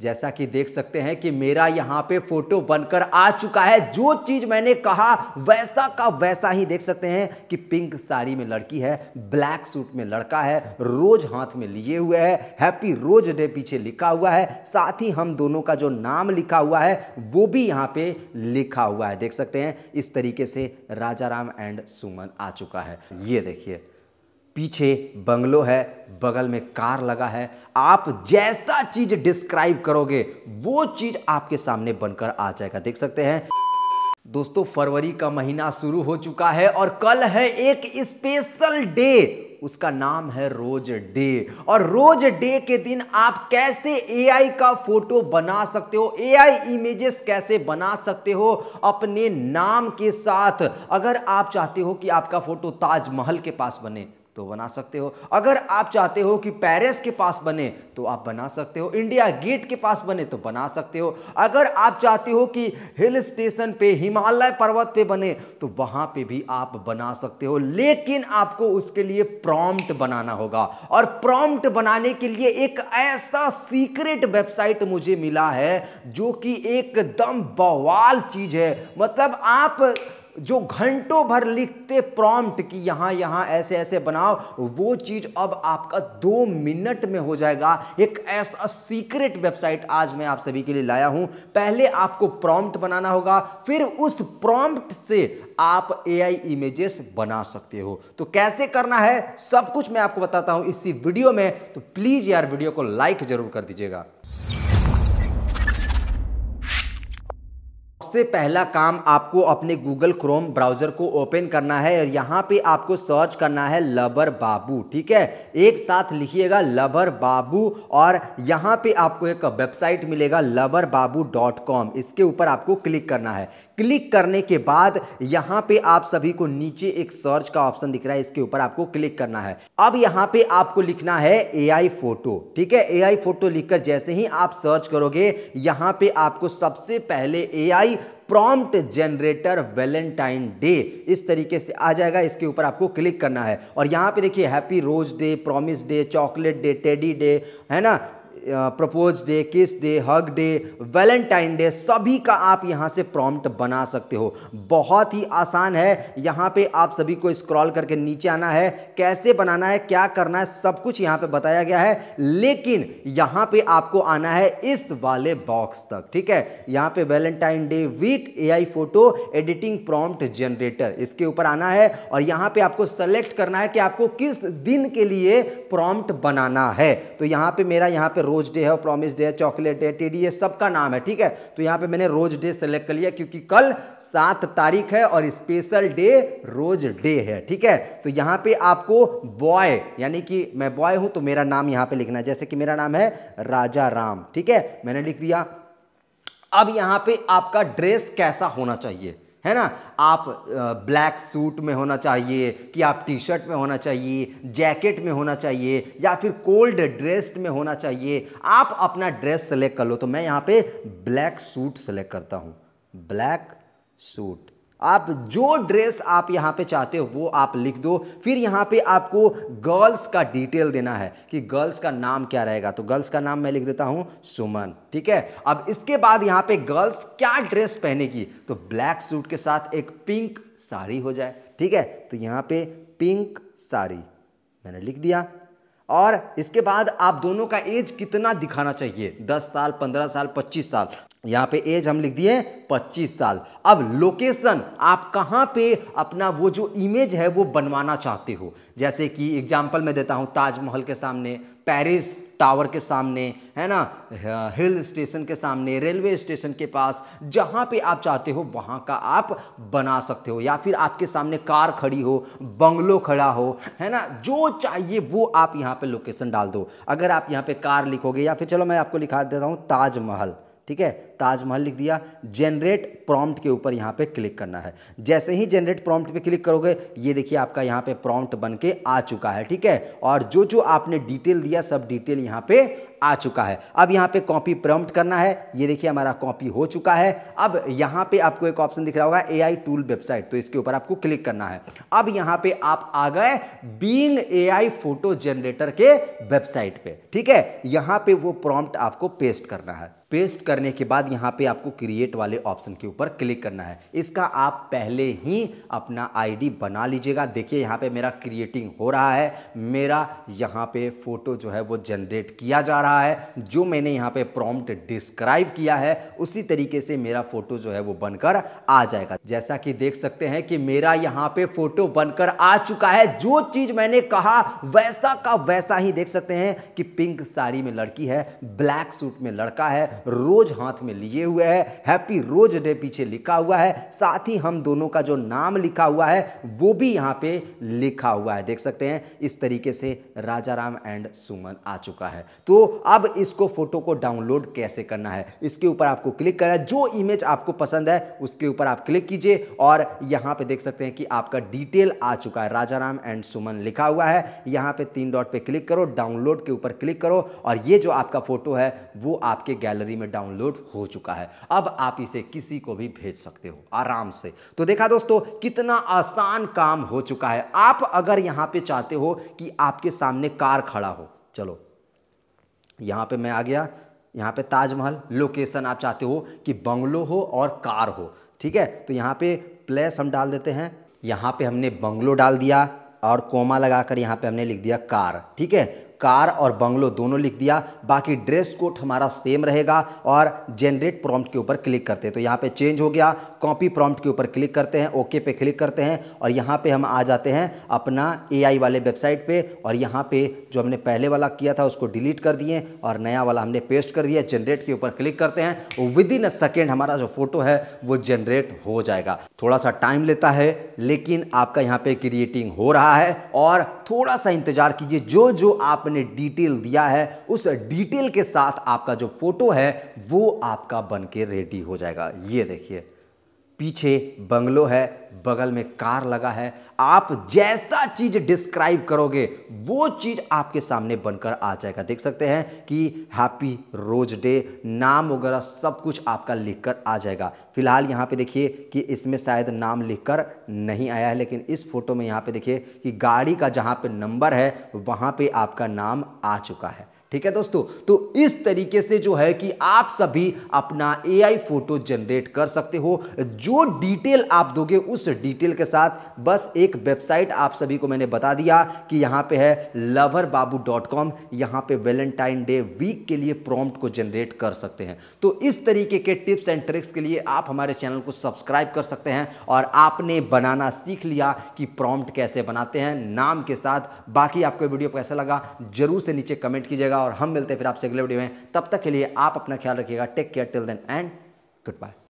जैसा कि देख सकते हैं कि मेरा यहाँ पे फोटो बनकर आ चुका है जो चीज मैंने कहा वैसा का वैसा ही देख सकते हैं कि पिंक साड़ी में लड़की है ब्लैक सूट में लड़का है रोज हाथ में लिए हुए है हैप्पी रोज डे पीछे लिखा हुआ है साथ ही हम दोनों का जो नाम लिखा हुआ है वो भी यहाँ पे लिखा हुआ है देख सकते हैं इस तरीके से राजा राम एंड सुमन आ चुका है ये देखिए पीछे बंगलो है बगल में कार लगा है आप जैसा चीज डिस्क्राइब करोगे वो चीज आपके सामने बनकर आ जाएगा देख सकते हैं दोस्तों फरवरी का महीना शुरू हो चुका है और कल है एक स्पेशल डे उसका नाम है रोज डे और रोज डे के दिन आप कैसे एआई का फोटो बना सकते हो एआई इमेजेस कैसे बना सकते हो अपने नाम के साथ अगर आप चाहते हो कि आपका फोटो ताजमहल के पास बने तो बना सकते हो अगर आप चाहते हो कि पेरिस के पास बने तो आप बना सकते हो इंडिया गेट के पास बने तो बना सकते हो अगर आप चाहते हो कि हिल स्टेशन पे हिमालय पर्वत पे बने तो वहां पे भी आप बना सकते हो लेकिन आपको उसके लिए प्रॉम्प्ट बनाना होगा और प्रॉम्प्ट बनाने के लिए एक ऐसा सीक्रेट वेबसाइट मुझे मिला है जो कि एकदम बवाल चीज़ है मतलब आप जो घंटों भर लिखते प्रॉम्प्ट कि यहाँ यहाँ ऐसे ऐसे बनाओ वो चीज़ अब आपका दो मिनट में हो जाएगा एक ऐसा सीक्रेट वेबसाइट आज मैं आप सभी के लिए लाया हूँ पहले आपको प्रॉम्प्ट बनाना होगा फिर उस प्रॉम्प्ट से आप एआई इमेजेस बना सकते हो तो कैसे करना है सब कुछ मैं आपको बताता हूँ इसी वीडियो में तो प्लीज़ यार वीडियो को लाइक ज़रूर कर दीजिएगा सबसे पहला काम आपको अपने गूगल क्रोम ब्राउजर को ओपन करना है और यहाँ पे आपको सर्च करना है लबर बाबू ठीक है एक साथ लिखिएगा लबर बाबू और यहाँ पे आपको एक वेबसाइट मिलेगा लबर बाबू डॉट कॉम इसके ऊपर आपको क्लिक करना है क्लिक करने के बाद यहाँ पे आप सभी को नीचे एक सर्च का ऑप्शन दिख रहा है इसके ऊपर आपको क्लिक करना है अब यहाँ पे आपको लिखना है ए फोटो ठीक है ए फोटो लिखकर जैसे ही आप सर्च करोगे यहाँ पे आपको सबसे पहले A I prompt generator Valentine day इस तरीके से आ जाएगा इसके ऊपर आपको क्लिक करना है और यहाँ पे देखिए happy rose day promise day chocolate day teddy day है ना propose day kiss day hug day Valentine day सभी का आप यहां से प्रॉम्प्ट बना सकते हो बहुत ही आसान है यहाँ पे आप सभी को स्क्रॉल करके नीचे आना है कैसे बनाना है क्या करना है सब कुछ यहाँ पे बताया गया है लेकिन यहाँ पे आपको आना है इस वाले बॉक्स तक ठीक है यहाँ पे Valentine day week a photo editing prompt generator इसके ऊपर आना है और यहाँ पे आपको सेलेक्ट करना है कि आपको किस दिन के लिए प्रॉम्प्ट बनाना है तो यहां पर मेरा यहाँ पे रोज डे है प्रॉमिस डे है चॉकलेट डे टेडी ये सबका नाम है ठीक है तो यहाँ पे मैंने रोज डे सेलेक्ट कर लिया क्योंकि कल सात तारीख है और स्पेशल डे रोज डे है ठीक है तो यहाँ पे आपको बॉय यानी कि मैं बॉय हूँ तो मेरा नाम यहाँ पे लिखना है जैसे कि मेरा नाम है राजा राम ठीक है मैंने लिख दिया अब यहाँ पे आपका ड्रेस कैसा होना चाहिए है ना आप ब्लैक सूट में होना चाहिए कि आप टी शर्ट में होना चाहिए जैकेट में होना चाहिए या फिर कोल्ड ड्रेस्ड में होना चाहिए आप अपना ड्रेस सेलेक्ट कर लो तो मैं यहाँ पे ब्लैक सूट सेलेक्ट करता हूँ ब्लैक सूट आप जो ड्रेस आप यहाँ पे चाहते हो वो आप लिख दो फिर यहाँ पे आपको गर्ल्स का डिटेल देना है कि गर्ल्स का नाम क्या रहेगा तो गर्ल्स का नाम मैं लिख देता हूँ सुमन ठीक है अब इसके बाद यहाँ पे गर्ल्स क्या ड्रेस पहनेगी तो ब्लैक सूट के साथ एक पिंक साड़ी हो जाए ठीक है तो यहाँ पे पिंक साड़ी मैंने लिख दिया और इसके बाद आप दोनों का एज कितना दिखाना चाहिए 10 साल 15 साल 25 साल यहाँ पे एज हम लिख दिए 25 साल अब लोकेशन आप कहाँ पे अपना वो जो इमेज है वो बनवाना चाहते हो जैसे कि एग्जाम्पल मैं देता हूँ ताजमहल के सामने पेरिस टावर के सामने है ना हिल स्टेशन के सामने रेलवे स्टेशन के पास जहाँ पे आप चाहते हो वहाँ का आप बना सकते हो या फिर आपके सामने कार खड़ी हो बंगलो खड़ा हो है ना जो चाहिए वो आप यहाँ पे लोकेशन डाल दो अगर आप यहाँ पे कार लिखोगे या फिर चलो मैं आपको लिखा देता हूँ ताजमहल ठीक है ताजमहल लिख दिया जनरेट प्रॉम्प्ट के ऊपर यहाँ पे क्लिक करना है जैसे ही जनरेट प्रॉम्प्ट पे क्लिक करोगे ये देखिए आपका यहाँ पे प्रॉम्प्ट बन के आ चुका है ठीक है और जो जो आपने डिटेल दिया सब डिटेल यहाँ पे आ चुका है अब यहाँ पे कॉपी प्रॉम्प्ट करना है ये देखिए हमारा कॉपी हो चुका है अब यहाँ पे आपको एक ऑप्शन दिख रहा होगा ए टूल वेबसाइट तो इसके ऊपर आपको क्लिक करना है अब यहाँ पे आप आ गए बींग एआई फोटो जनरेटर के वेबसाइट पे ठीक है यहाँ पे वो प्रॉम्प्ट आपको पेस्ट करना है पेस्ट करने के बाद यहाँ पे आपको क्रिएट वाले ऑप्शन के ऊपर क्लिक करना है इसका आप पहले ही अपना आईडी बना लीजिएगा देखिए यहाँ पे मेरा क्रिएटिंग हो रहा है मेरा यहाँ पे फोटो जो है वो जनरेट किया जा रहा है जो मैंने यहाँ पे प्रॉम्प्ट डिस्क्राइब किया है उसी तरीके से मेरा फोटो जो है वो बनकर आ जाएगा जैसा कि देख सकते हैं कि मेरा यहाँ पे फोटो बनकर आ चुका है जो चीज मैंने कहा वैसा का वैसा ही देख सकते हैं कि पिंक साड़ी में लड़की है ब्लैक सूट में लड़का है रोज हाथ में लिए हुए है हैप्पी रोज डे पीछे लिखा हुआ है साथ ही हम दोनों का जो नाम लिखा हुआ है वो भी यहाँ पे लिखा हुआ है देख सकते हैं इस तरीके से राजा राम एंड सुमन आ चुका है तो अब इसको फोटो को डाउनलोड कैसे करना है इसके ऊपर आपको क्लिक करना है जो इमेज आपको पसंद है उसके ऊपर आप क्लिक कीजिए और यहाँ पे देख सकते हैं कि आपका डिटेल आ चुका है राजा राम एंड सुमन लिखा हुआ है यहाँ पे तीन डॉट पे क्लिक करो डाउनलोड के ऊपर क्लिक करो और ये जो आपका फोटो है वो आपके गैलरी लाइब्रेरी में डाउनलोड हो चुका है अब आप इसे किसी को भी भेज सकते हो आराम से तो देखा दोस्तों कितना आसान काम हो चुका है आप अगर यहां पे चाहते हो कि आपके सामने कार खड़ा हो चलो यहां पे मैं आ गया यहां पे ताजमहल लोकेशन आप चाहते हो कि बंगलो हो और कार हो ठीक है तो यहां पे प्लेस हम डाल देते हैं यहां पे हमने बंगलो डाल दिया और कोमा लगाकर यहाँ पे हमने लिख दिया कार ठीक है कार और बंगलो दोनों लिख दिया बाकी ड्रेस कोड हमारा सेम रहेगा और जेनरेट प्रॉम्प्ट के ऊपर क्लिक करते हैं तो यहाँ पे चेंज हो गया कॉपी प्रॉम्प्ट के ऊपर क्लिक करते हैं ओके पे क्लिक करते हैं और यहाँ पे हम आ जाते हैं अपना एआई वाले वेबसाइट पे और यहाँ पे जो हमने पहले वाला किया था उसको डिलीट कर दिए और नया वाला हमने पेस्ट कर दिया जनरेट के ऊपर क्लिक करते हैं विद इन अ सेकेंड हमारा जो फोटो है वो जनरेट हो जाएगा थोड़ा सा टाइम लेता है लेकिन आपका यहाँ पे क्रिएटिंग हो रहा है और थोड़ा सा इंतजार कीजिए जो जो आप आपने डिटेल दिया है उस डिटेल के साथ आपका जो फोटो है वो आपका बन रेडी हो जाएगा ये देखिए पीछे बंगलो है बगल में कार लगा है आप जैसा चीज डिस्क्राइब करोगे वो चीज आपके सामने बनकर आ जाएगा देख सकते हैं कि हैप्पी रोज डे नाम वगैरह सब कुछ आपका लिखकर आ जाएगा फिलहाल यहाँ पे देखिए कि इसमें शायद नाम लिखकर नहीं आया है लेकिन इस फोटो में यहाँ पे देखिए कि गाड़ी का जहाँ पे नंबर है वहाँ पे आपका नाम आ चुका है ठीक है दोस्तों तो इस तरीके से जो है कि आप सभी अपना एआई फोटो जनरेट कर सकते हो जो डिटेल आप दोगे उस डिटेल के साथ बस एक वेबसाइट आप सभी को मैंने बता दिया कि यहाँ पे है लवर बाबू डॉट कॉम यहाँ पर वेलेंटाइन डे वीक के लिए प्रॉम्प्ट को जनरेट कर सकते हैं तो इस तरीके के टिप्स एंड ट्रिक्स के लिए आप हमारे चैनल को सब्सक्राइब कर सकते हैं और आपने बनाना सीख लिया कि प्रॉम्प्ट कैसे बनाते हैं नाम के साथ बाकी आपको वीडियो कैसा लगा जरूर से नीचे कमेंट कीजिएगा रहिएगा और हम मिलते हैं फिर आपसे अगले वीडियो में तब तक के लिए आप अपना ख्याल रखिएगा take care till then and good bye